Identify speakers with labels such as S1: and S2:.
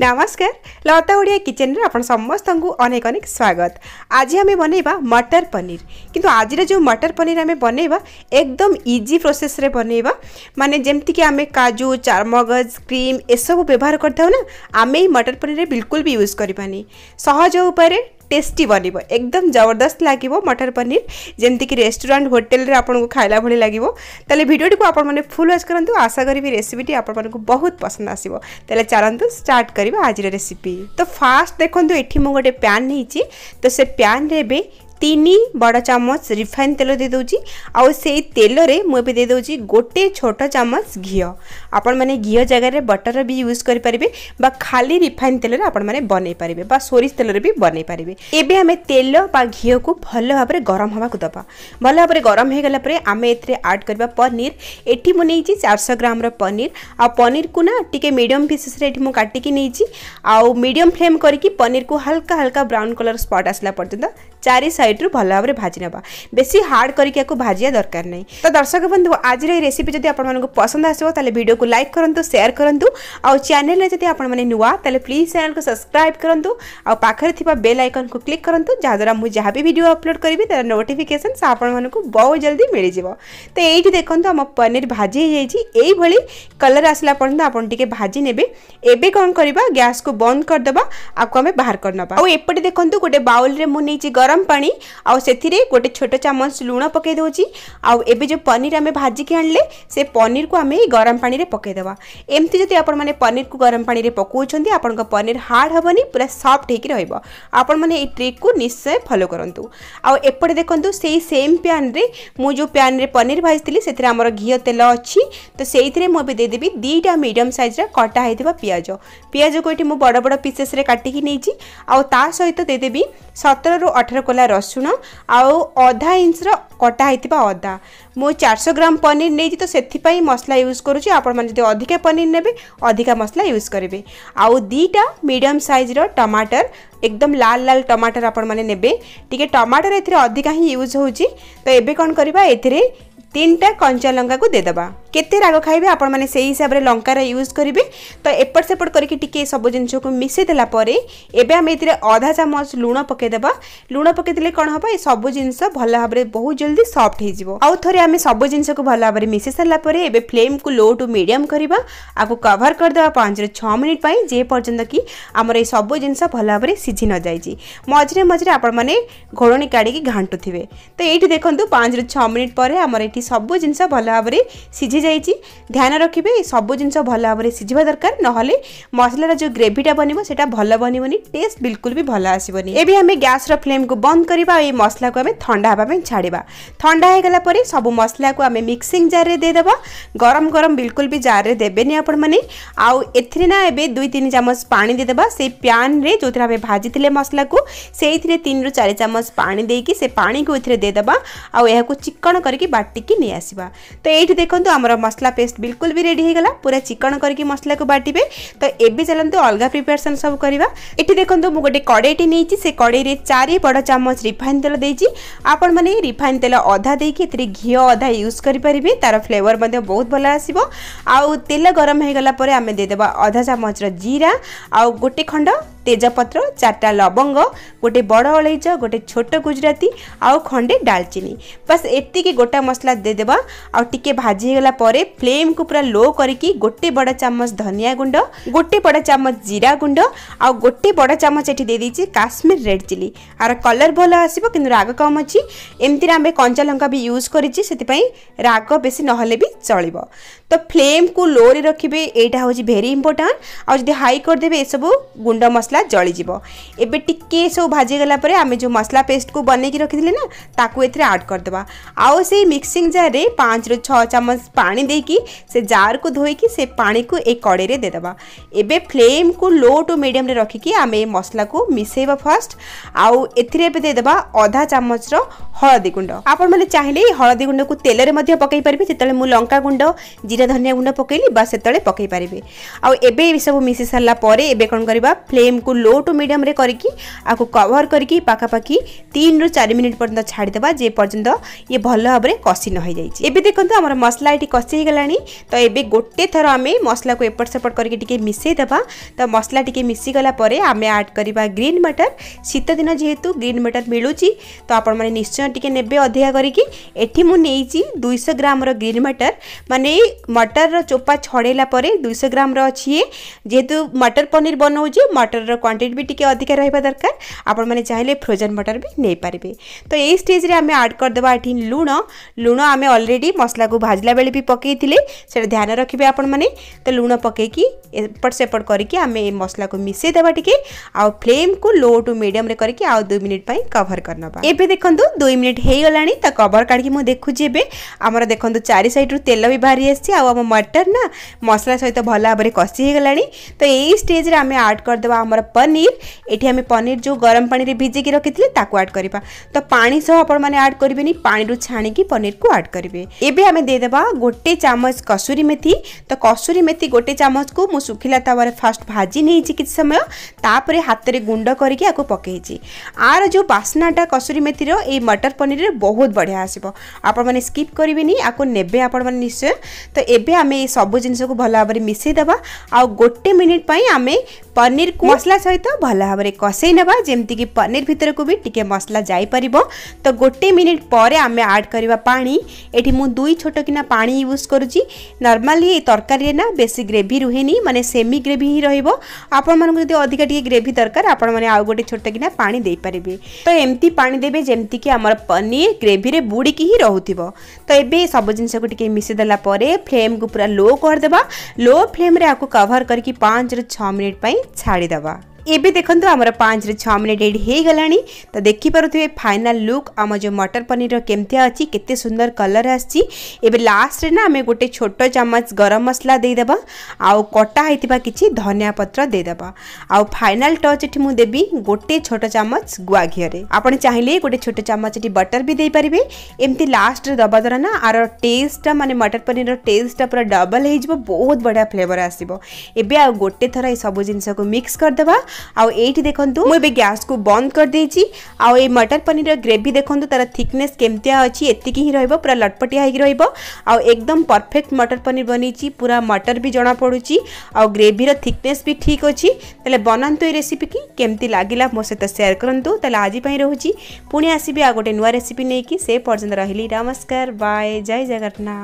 S1: नमस्कार लता ओडिया किचेन आप समस्त को अनेक अनेक स्वागत आज आम बनैवा मटर पनीर किंतु आज जो मटर पनीर आम बनैबा एकदम इजी प्रोसेस रे बनैबा माने जमती कि आमे काजू चारमगज क्रीम एसबू सब व्यवहार करथौ ना आमे मटर पनीर बिल्कुल भी यूज करिबानी सहज उपाय टेस्टी बन एकदम जबरदस्त लगे मटर पनीर जमीक रेस्टुरांट होटेल आपको खाला भाई लगे तेल भिडियो आपल व्वज करूँ आशा करी रेसीपीटी आपको बहुत पसंद आसो तेल चलत स्टार्ट करवा आज रेसीपी तो फास्ट देखो ये मुझे गोटे प्यान नहीं तो से प्यान में ତିନି ବଡ଼ ଚାମଚ ରିଫାଇନ୍ ତେଲ ଦେଇଦେଉଛି ଆଉ ସେଇ ତେଲରେ ମୁଁ ଏବେ ଦେଇଦେଉଛି ଗୋଟେ ଛୋଟ ଚାମଚ ଘିଅ ଆପଣମାନେ ଘିଅ ଜାଗାରେ ବଟର ବି ୟୁଜ୍ କରିପାରିବେ ବା ଖାଲି ରିଫାଇନ୍ ତେଲରେ ଆପଣମାନେ ବନେଇ ପାରିବେ ବା ସୋରିଷ ତେଲରେ ବି ବନେଇ ପାରିବେ ଏବେ ଆମେ ତେଲ ବା ଘିଅକୁ ଭଲ ଭାବରେ ଗରମ ହେବାକୁ ଦେବା ଭଲ ଭାବରେ ଗରମ ହୋଇଗଲା ପରେ ଆମେ ଏଥିରେ ଆଡ଼୍ କରିବା ପନିର ଏଠି ମୁଁ ନେଇଛି ଚାରିଶହ ଗ୍ରାମର ପନିର ଆଉ ପନିରକୁ ନା ଟିକେ ମିଡ଼ିୟମ୍ ପିସେସ୍ରେ ଏଠି ମୁଁ କାଟିକି ନେଇଛି ଆଉ ମିଡ଼ିୟମ୍ ଫ୍ଲେମ୍ କରିକି ପନିରକୁ ହାଲକା ହାଲକା ବ୍ରାଉନ୍ କଲର୍ ସ୍ପଟ୍ ଆସିଲା ପର୍ଯ୍ୟନ୍ତ चारि सैड्रु भल भाव भाजी ना बेस हार्ड करके भाजिया दरकार नहीं तो दर्शक बंधु आज रेसीपी जब आपको पसंद आसो भिड को लाइक करूँ सेयार करूँ आउ चेल जब आपने नुआ तेल प्लीज चैनल को सब्सक्राइब करूँ आखिर थोड़ा बेल आइकन को क्लिक करूँ जहाद्वारा मुझे जहाँ भी भिड अपलोड करी तर नोटिफिकेसन आपको बहुत जल्दी मिल जाए तो ये देखो आम पनीर भाजी यही कलर आसला पर्यटन आप भाजी ने कौन करवा गैस को बंद करदे आपको आम बाहर करना आपटे देखो गोटे बाउल में मुझे गरम গরম পা আউ সেথিরে গোটে ছোট চামচ লুণ পকাই দেছি আউ এবে যে পনির আমি ভাজিকি আনলে সে পনিরকু আমি গরম পাঁচ পকাই দেওয়া এমতি যদি আপনার পনিরকু গরম পাঁচ পকাউছেন আপনার পনির হার্ড হবনি পুরা সফট হয়ে রহব আপনার এই ট্রিকু নিশ্চয় ফলো করতু আপটে দেখুন সেই সেম প্যান্রে মু যে প্যান্রে পনির ভাজিলি সে আমার ঘিও তেল অছি তো সেইথিরে মু দেদেবি দুইটা মিডিয়াম সাইজর কটা হয়ে পিঁয়াজ পিঁয়াজকু এটি মু বড় বড় পিসেসরে কাটিকি নিয়েছি আ তা সহ দেদেবি সতেরু অঠর कला रसुण अधा इंच रटाही अदा मु चार सौ ग्राम पनीर नहीं तो से मसला यूज करुँचे पनीर ने अधिका मसला यूज करेंगे दीटा मीडियम सैज्र टमाटर एकदम लाल लाल टमाटर आपे टी टमाटर एधिका ही यूज हो तो ये कौन करवा एनटा कंचा लंका को देदेबा কেতে রাগ খাইবে আপনার সেই হিসাবে লঙ্কার ইউজ করবে তো এপট সেপট করি টিকি সব জিনিসক মিশাই দেলা পরে এবে আমি এতে অধা চামচ লুণ পকাইদেবা লুণ পকাইলে কম হব এই সব জিনিস ভাল ভাবে বহু জলদি সফট হয়ে আউথরে আমি সব জিনিসক ভাল ভাবে মিশাই সারা পরে এবে ফ্লেম কু লো টু মিডিয়াম করা আকু কভর করেদেবা পাঁচ রু ছ মিনিট পাই যে পর্যন্ত কি আমার এই সব জিনিস ভাল ভাবে সিঝি নযাই মঝে মঝে আপনার ঘোড়ণী কাড়ি ঘাঁটু থাকবে তো এইটি দেখুন পাঁচ রু ছ মিনিট পরে আমার এটি সব জিনিস ভাল ভাবে সিঝি ହୋଇଯାଇଛି ଧ୍ୟାନ ରଖିବେ ସବୁ ଜିନିଷ ଭଲ ଭାବରେ ସିଝିବା ଦରକାର ନହେଲେ ମସଲାର ଯେଉଁ ଗ୍ରେଭିଟା ବନିବ ସେଇଟା ଭଲ ବନିବନି ଟେଷ୍ଟ ବିଲକୁଲ ବି ଭଲ ଆସିବନି ଏବେ ଆମେ ଗ୍ୟାସ୍ର ଫ୍ଲେମ୍କୁ ବନ୍ଦ କରିବା ଆଉ ଏଇ ମସଲାକୁ ଆମେ ଥଣ୍ଡା ହେବା ପାଇଁ ଛାଡ଼ିବା ଥଣ୍ଡା ହୋଇଗଲା ପରେ ସବୁ ମସଲାକୁ ଆମେ ମିକ୍ସିଂ ଜାର୍ରେ ଦେଇଦେବା ଗରମ ଗରମ ବିଲକୁଲ ବି ଜାର୍ରେ ଦେବେନି ଆପଣମାନେ ଆଉ ଏଥିରେ ନା ଏବେ ଦୁଇ ତିନି ଚାମଚ ପାଣି ଦେଇଦେବା ସେଇ ପ୍ୟାନ୍ରେ ଯେଉଁଥିରେ ଆମେ ଭାଜିଥିଲେ ମସଲାକୁ ସେଇଥିରେ ତିନିରୁ ଚାରି ଚାମଚ ପାଣି ଦେଇକି ସେ ପାଣିକୁ ଏଥିରେ ଦେଇଦେବା ଆଉ ଏହାକୁ ଚିକ୍କଣ କରିକି ବାଟିକି ନେଇଆସିବା ତ ଏଇଠି ଦେଖନ୍ତୁ ଆମର मसला पेस्ट बिल्कुल भी रेडी होगा पूरा चिकन करके मसला को बाटे तो ये चलते अलग प्रिपेरेसन सब करवा देखो मुझे गोटे कड़ेटी नहीं कड़े चार बड़ चामच रिफाइन तेल दे आपण रिफाइन तेल अधा दे घी अधा यूज करेंगे तार फ्लेवर बहुत भल आस तेल गरम हो आम देदेबा अधा चामचर जीरा आ गोटे खंड তেজপত্র চারটা লবঙ্গ ଗୋଟେ ବଡ଼ ଅଳେଇଚ ଗୋଟେ ଛୋଟ ଗୁଜୁରାତି ଆଉ ଖଣ୍ଡେ ଡାଲଚିନି ବାସ୍ ଏତିକି ଗୋଟା ମସଲା ଦେଇଦେବା ଆଉ ଟିକେ ଭାଜି ହେଇଗଲା ପରେ ଫ୍ଲେମ୍କୁ ପୁରା ଲୋ କରିକି ଗୋଟେ ବଡ଼ ଚାମଚ ଧନିଆ ଗୁଣ୍ଡ ଗୋଟେ ବଡ଼ ଚାମଚ ଜିରା ଗୁଣ୍ଡ ଆଉ ଗୋଟେ ବଡ଼ ଚାମଚ ଏଠି ଦେଇଦେଇଛି କାଶ୍ମୀର ରେଡ୍ ଚିଲି ଆର କଲର୍ ଭଲ ଆସିବ କିନ୍ତୁ ରାଗ କମ୍ ଅଛି ଏମିତିରେ ଆମେ କଞ୍ଚା ଲଙ୍କା ବି ୟୁଜ୍ କରିଛି ସେଥିପାଇଁ ରାଗ ବେଶୀ ନହେଲେ ବି ଚଳିବ ତ ଫ୍ଲେମ୍କୁ ଲୋରେ ରଖିବେ ଏଇଟା ହେଉଛି ଭେରି ଇମ୍ପୋର୍ଟାଣ୍ଟ ଆଉ ଯଦି ହାଇ କରିଦେବେ ଏସବୁ ଗୁଣ୍ଡ ମସଲା মশলা জলিযোগ এবে টিকি সব ভাজিগলা পরে আমি যে মশলা পেস্টকু বনাইকি রাখিলে না তাকে এতে আড করেদেবা আও সেই মিক্সিং জারে পাঁচ রু ছ চামচ পা দিয়ে সে জারকু ধোইকি সে পাকু এই কড়াইরে দেদেবা এবে ফ্লেমকু লো টু মিডিয়ামে রখিকি আমি এই মশলাকু মিশাইবা ফার্স্ট আউ এতে এবে দেদেবা অধা চামচর হলদি গুণ্ড আপন মানে চাইলে এই হলদি গুণ্ডকু তেলরে মধ্যে পকাই পারিবে যেতবে মু লঙ্কা গুণ্ড জিরা ধনিয়া গুণ্ড পকাইলি বা সেতবে পকাই পারিবে আউ এবে এসব মিশি সারা পরে এবে কম করা ফ্লেম ଆକୁ ଲୋ ଟୁ ମିଡ଼ିୟମ୍ରେ କରିକି ଆକୁ କଭର୍ କରିକି ପାଖାପାଖି ତିନିରୁ ଚାରି ମିନିଟ୍ ପର୍ଯ୍ୟନ୍ତ ଛାଡ଼ିଦେବା ଯେ ପର୍ଯ୍ୟନ୍ତ ଇଏ ଭଲ ଭାବରେ କଷି ନ ହୋଇଯାଇଛି ଏବେ ଦେଖନ୍ତୁ ଆମର ମସଲା ଏଠି କଷି ହୋଇଗଲାଣି ତ ଏବେ ଗୋଟେ ଥର ଆମେ ମସଲାକୁ ଏପଟ ସେପଟ କରିକି ଟିକେ ମିଶାଇ ଦେବା ତ ମସଲା ଟିକେ ମିଶିଗଲା ପରେ ଆମେ ଆଡ଼୍ କରିବା ଗ୍ରୀନ୍ ମଟର ଶୀତଦିନ ଯେହେତୁ ଗ୍ରୀନ୍ ମଟର ମିଳୁଛି ତ ଆପଣମାନେ ନିଶ୍ଚୟ ଟିକେ ନେବେ ଅଧିକା କରିକି ଏଠି ମୁଁ ନେଇଛି ଦୁଇଶହ ଗ୍ରାମର ଗ୍ରୀନ୍ ମଟର ମାନେ ମଟରର ଚୋପା ଛଡ଼େଇଲା ପରେ ଦୁଇଶହ ଗ୍ରାମର ଅଛି ଯେହେତୁ ମଟର ପନିର ବନାଉଛି ମଟର ମଟରର କ୍ୱାଣ୍ଟିଟି ବି ଟିକେ ଅଧିକା ରହିବା ଦରକାର ଆପଣମାନେ ଚାହିଁଲେ ଫ୍ରୋଜନ୍ ମଟର ବି ନେଇପାରିବେ ତ ଏଇ ଷ୍ଟେଜ୍ରେ ଆମେ ଆଡ଼୍ କରିଦେବା ଏଠି ଲୁଣ ଲୁଣ ଆମେ ଅଲରେଡ଼ି ମସଲାକୁ ଭାଜିଲା ବେଳେ ବି ପକାଇଥିଲେ ସେଇଟା ଧ୍ୟାନ ରଖିବେ ଆପଣମାନେ ତ ଲୁଣ ପକାଇକି ଏପଟ ସେପଟ କରିକି ଆମେ ଏ ମସଲାକୁ ମିଶାଇ ଦେବା ଟିକେ ଆଉ ଫ୍ଲେମ୍କୁ ଲୋ ଟୁ ମିଡ଼ିୟମ୍ରେ କରିକି ଆଉ ଦୁଇ ମିନିଟ୍ ପାଇଁ କଭର୍ କରିନେବା ଏବେ ଦେଖନ୍ତୁ ଦୁଇ ମିନିଟ୍ ହେଇଗଲାଣି ତ କଭର୍ କାଢ଼ିକି ମୁଁ ଦେଖୁଛି ଏବେ ଆମର ଦେଖନ୍ତୁ ଚାରି ସାଇଡ଼୍ରୁ ତେଲ ବି ବାହାରି ଆସିଛି ଆଉ ଆମ ମଟର ନା ମସଲା ସହିତ ଭଲ ଭାବରେ କଷି ହେଇଗଲାଣି ତ ଏଇ ଷ୍ଟେଜ୍ରେ ଆମେ ଆଡ଼୍ କରିଦେବା ଆମର ଆମର ପନିର ଏଠି ଆମେ ପନିର ଯେଉଁ ଗରମ ପାଣିରେ ଭିଜିକି ରଖିଥିଲେ ତାକୁ ଆଡ଼୍ କରିବା ତ ପାଣି ସହ ଆପଣମାନେ ଆଡ଼୍ କରିବେନି ପାଣିରୁ ଛାଣିକି ପନିରକୁ ଆଡ଼୍ କରିବେ ଏବେ ଆମେ ଦେଇଦେବା ଗୋଟେ ଚାମଚ କସୁରୀ ମେଥି ତ କସୁରୀ ମେଥି ଗୋଟେ ଚାମଚକୁ ମୁଁ ଶୁଖିଲା ତାୱାରେ ଫାଷ୍ଟ ଭାଜି ନେଇଛି କିଛି ସମୟ ତାପରେ ହାତରେ ଗୁଣ୍ଡ କରିକି ଆକୁ ପକାଇଛି ଆର ଯେଉଁ ବାସ୍ନାଟା କସୁରୀ ମେଥିର ଏଇ ମଟର ପନିରରେ ବହୁତ ବଢ଼ିଆ ଆସିବ ଆପଣମାନେ ସ୍କିପ୍ କରିବେନି ଆକୁ ନେବେ ଆପଣମାନେ ନିଶ୍ଚୟ ତ ଏବେ ଆମେ ଏଇ ସବୁ ଜିନିଷକୁ ଭଲ ଭାବରେ ମିଶାଇ ଦେବା ଆଉ ଗୋଟେ ମିନିଟ୍ ପାଇଁ ଆମେ ପନିରକୁ ମସଲା ସହିତ ଭଲ ଭାବରେ କଷେଇ ନେବା ଯେମିତିକି ପନିର ଭିତରକୁ ବି ଟିକେ ମସଲା ଯାଇପାରିବ ତ ଗୋଟେ ମିନିଟ୍ ପରେ ଆମେ ଆଡ଼୍ କରିବା ପାଣି ଏଠି ମୁଁ ଦୁଇ ଛୋଟ କିନା ପାଣି ୟୁଜ୍ କରୁଛି ନର୍ମାଲି ଏଇ ତରକାରୀରେ ନା ବେଶୀ ଗ୍ରେଭି ରୁହେନି ମାନେ ସେମି ଗ୍ରେଭି ହିଁ ରହିବ ଆପଣମାନଙ୍କୁ ଯଦି ଅଧିକା ଟିକେ ଗ୍ରେଭି ଦରକାର ଆପଣମାନେ ଆଉ ଗୋଟେ ଛୋଟ କିନା ପାଣି ଦେଇପାରିବେ ତ ଏମିତି ପାଣି ଦେବେ ଯେମିତିକି ଆମର ପନିର ଗ୍ରେଭିରେ ବୁଡ଼ିକି ହିଁ ରହୁଥିବ ତ ଏବେ ସବୁ ଜିନିଷକୁ ଟିକେ ମିଶାଇଦେଲା ପରେ ଫ୍ଲେମ୍କୁ ପୁରା ଲୋ କରିଦେବା ଲୋ ଫ୍ଲେମ୍ରେ ଆକୁ କଭର୍ କରିକି ପାଞ୍ଚରୁ ଛଅ ମିନିଟ୍ ପାଇଁ ছাড়ি দেবা ଏବେ ଦେଖନ୍ତୁ ଆମର ପାଞ୍ଚରୁ ଛଅ ମିନିଟ୍ ଏଇଠି ହେଇଗଲାଣି ତ ଦେଖିପାରୁଥିବେ ଫାଇନାଲ୍ ଲୁକ୍ ଆମ ଯେଉଁ ମଟର ପନିର କେମିତିଆ ଅଛି କେତେ ସୁନ୍ଦର କଲର୍ ଆସିଛି ଏବେ ଲାଷ୍ଟରେ ନା ଆମେ ଗୋଟେ ଛୋଟ ଚାମଚ ଗରମ ମସଲା ଦେଇଦେବା ଆଉ କଟା ହେଇଥିବା କିଛି ଧନିଆ ପତ୍ର ଦେଇଦେବା ଆଉ ଫାଇନାଲ୍ ଟଚ୍ ଏଠି ମୁଁ ଦେବି ଗୋଟେ ଛୋଟ ଚାମଚ ଗୁଆ ଘିଅରେ ଆପଣ ଚାହିଁଲେ ଗୋଟେ ଛୋଟ ଚାମଚ ଏଠି ବଟର ବି ଦେଇପାରିବେ ଏମିତି ଲାଷ୍ଟରେ ଦେବା ଦ୍ୱାରା ନା ଆର ଟେଷ୍ଟଟା ମାନେ ମଟର ପନିରର ଟେଷ୍ଟଟା ପୁରା ଡବଲ୍ ହେଇଯିବ ବହୁତ ବଢ଼ିଆ ଫ୍ଲେଭର୍ ଆସିବ ଏବେ ଆଉ ଗୋଟେ ଥର ଏଇ ସବୁ ଜିନିଷକୁ ମିକ୍ସ କରିଦେବା आई ये देखो मुझे गैस को बंद करदे दे मटर पनीर ग्रेवि देखो तार थिकनेस केमतिया अच्छी एति ही रोक पूरा लटपटिया हो रही आउ एकदम परफेक्ट मटर पनीर बनी पूरा मटर भी जना पड़ू आउ ग्रेवीर थिकनेस भी ठीक अच्छी तेल बनातु ये रेसीपी की कमी लगे मो सहित सेयार करूँ तेल आज रोचे पुणी आसबी आ गोटे नुआ रेसीपी नहीं कि से पर्यटन रही नमस्कार बाय जय जगन्नाथ